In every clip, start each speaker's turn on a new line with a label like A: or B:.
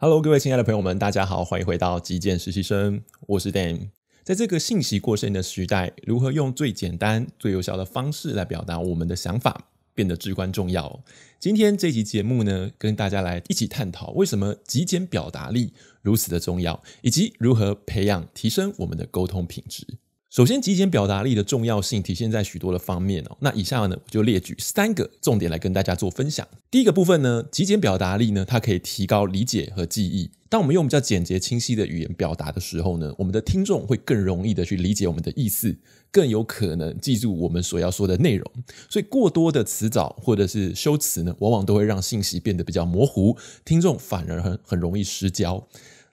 A: Hello，各位亲爱的朋友们，大家好，欢迎回到极简实习生，我是 Dan。在这个信息过剩的时代，如何用最简单、最有效的方式来表达我们的想法，变得至关重要。今天这期节目呢，跟大家来一起探讨为什么极简表达力如此的重要，以及如何培养提升我们的沟通品质。首先，极简表达力的重要性体现在许多的方面哦。那以下呢，我就列举三个重点来跟大家做分享。第一个部分呢，极简表达力呢，它可以提高理解和记忆。当我们用比较简洁、清晰的语言表达的时候呢，我们的听众会更容易的去理解我们的意思，更有可能记住我们所要说的内容。所以，过多的词藻或者是修辞呢，往往都会让信息变得比较模糊，听众反而很很容易失焦。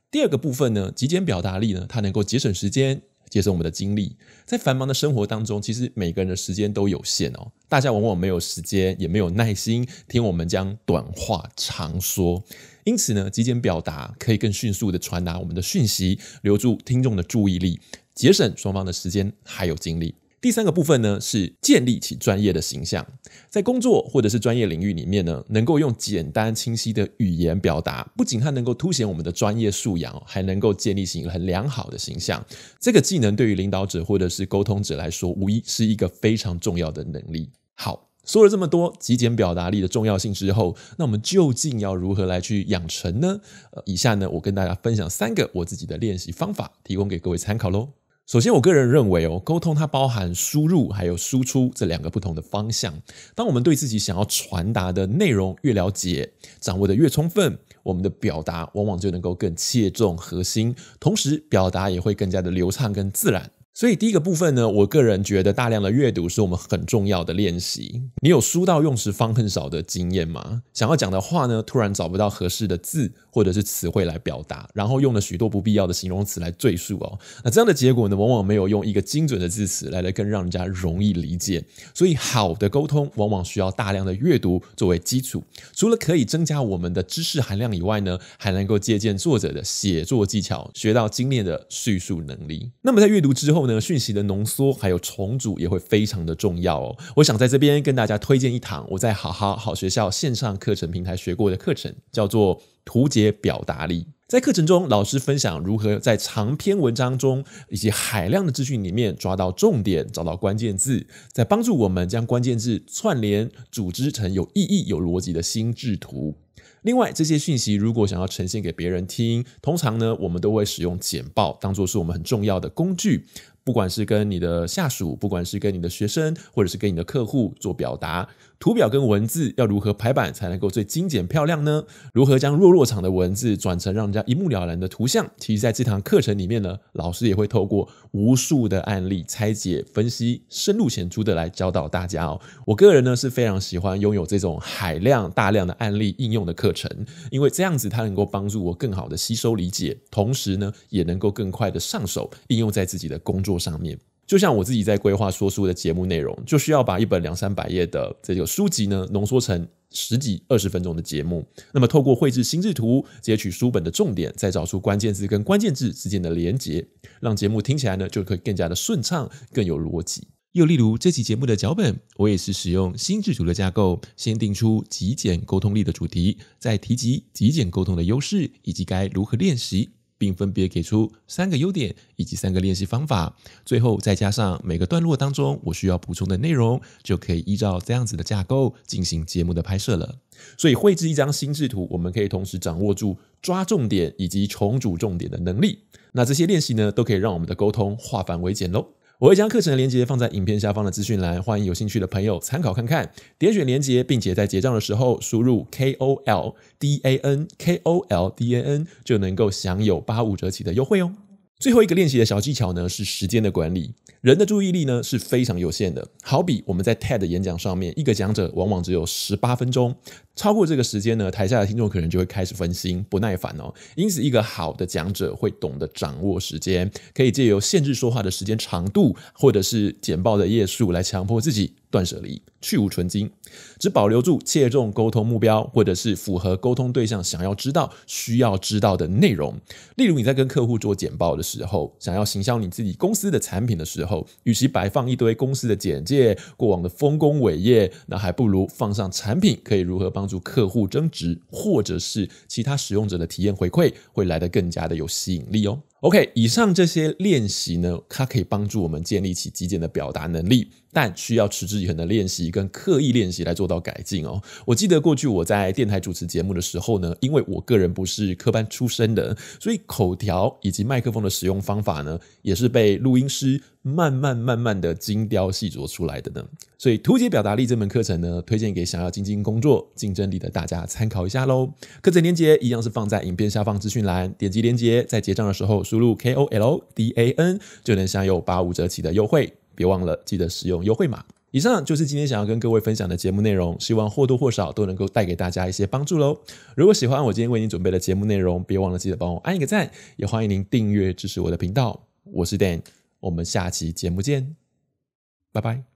A: 第二个部分呢，极简表达力呢，它能够节省时间。节省我们的精力，在繁忙的生活当中，其实每个人的时间都有限哦。大家往往没有时间，也没有耐心听我们将短话长说。因此呢，极简表达可以更迅速的传达我们的讯息，留住听众的注意力，节省双方的时间还有精力。第三个部分呢，是建立起专业的形象，在工作或者是专业领域里面呢，能够用简单清晰的语言表达，不仅它能够凸显我们的专业素养，还能够建立起一个很良好的形象。这个技能对于领导者或者是沟通者来说，无疑是一个非常重要的能力。好，说了这么多极简表达力的重要性之后，那我们究竟要如何来去养成呢？以下呢，我跟大家分享三个我自己的练习方法，提供给各位参考喽。首先，我个人认为哦，沟通它包含输入还有输出这两个不同的方向。当我们对自己想要传达的内容越了解，掌握的越充分，我们的表达往往就能够更切中核心，同时表达也会更加的流畅跟自然。所以第一个部分呢，我个人觉得大量的阅读是我们很重要的练习。你有书到用时方恨少的经验吗？想要讲的话呢，突然找不到合适的字或者是词汇来表达，然后用了许多不必要的形容词来赘述哦。那这样的结果呢，往往没有用一个精准的字词来的更让人家容易理解。所以好的沟通往往需要大量的阅读作为基础。除了可以增加我们的知识含量以外呢，还能够借鉴作者的写作技巧，学到精炼的叙述能力。那么在阅读之后。呢，讯息的浓缩还有重组也会非常的重要哦。我想在这边跟大家推荐一堂我在好好好学校线上课程平台学过的课程，叫做《图解表达力》。在课程中，老师分享如何在长篇文章中以及海量的资讯里面抓到重点、找到关键字，在帮助我们将关键字串联、组织成有意义、有逻辑的心智图。另外，这些讯息如果想要呈现给别人听，通常呢，我们都会使用简报，当做是我们很重要的工具。不管是跟你的下属，不管是跟你的学生，或者是跟你的客户做表达。图表跟文字要如何排版才能够最精简漂亮呢？如何将弱弱场的文字转成让人家一目了然的图像？其实在这堂课程里面呢，老师也会透过无数的案例拆解分析，深入浅出的来教导大家哦。我个人呢是非常喜欢拥有这种海量大量的案例应用的课程，因为这样子它能够帮助我更好的吸收理解，同时呢也能够更快的上手应用在自己的工作上面。就像我自己在规划说书的节目内容，就需要把一本两三百页的这个书籍呢，浓缩成十几二十分钟的节目。那么，透过绘制心智图，截取书本的重点，再找出关键字跟关键字之间的连结，让节目听起来呢，就可以更加的顺畅，更有逻辑。又例如这期节目的脚本，我也是使用心智图的架构，先定出极简沟通力的主题，再提及极简沟通的优势以及该如何练习。并分别给出三个优点以及三个练习方法，最后再加上每个段落当中我需要补充的内容，就可以依照这样子的架构进行节目的拍摄了。所以绘制一张心智图，我们可以同时掌握住抓重点以及重组重点的能力。那这些练习呢，都可以让我们的沟通化繁为简喽。我会将课程的链接放在影片下方的资讯栏，欢迎有兴趣的朋友参考看看。点选链接，并且在结账的时候输入 K O L D A N K O L D A N 就能够享有八五折起的优惠哦。最后一个练习的小技巧呢，是时间的管理。人的注意力呢是非常有限的，好比我们在 TED 演讲上面，一个讲者往往只有十八分钟，超过这个时间呢，台下的听众可能就会开始分心、不耐烦哦。因此，一个好的讲者会懂得掌握时间，可以借由限制说话的时间长度，或者是简报的页数来强迫自己。断舍离，去无存精，只保留住切中沟通目标，或者是符合沟通对象想要知道、需要知道的内容。例如你在跟客户做简报的时候，想要行销你自己公司的产品的时候，与其摆放一堆公司的简介、过往的丰功伟业，那还不如放上产品可以如何帮助客户增值，或者是其他使用者的体验回馈，会来得更加的有吸引力哦。OK，以上这些练习呢，它可以帮助我们建立起极简的表达能力，但需要持之以恒的练习跟刻意练习来做到改进哦。我记得过去我在电台主持节目的时候呢，因为我个人不是科班出身的，所以口条以及麦克风的使用方法呢，也是被录音师。慢慢慢慢的精雕细琢出来的呢，所以图解表达力这门课程呢，推荐给想要精进工作竞争力的大家参考一下喽。课程链接一样是放在影片下方资讯栏，点击链接，在结账的时候输入 KOLDAN 就能享有八五折起的优惠，别忘了记得使用优惠码。以上就是今天想要跟各位分享的节目内容，希望或多或少都能够带给大家一些帮助喽。如果喜欢我今天为您准备的节目内容，别忘了记得帮我按一个赞，也欢迎您订阅支持我的频道。我是 Dan。我们下期节目见，拜拜。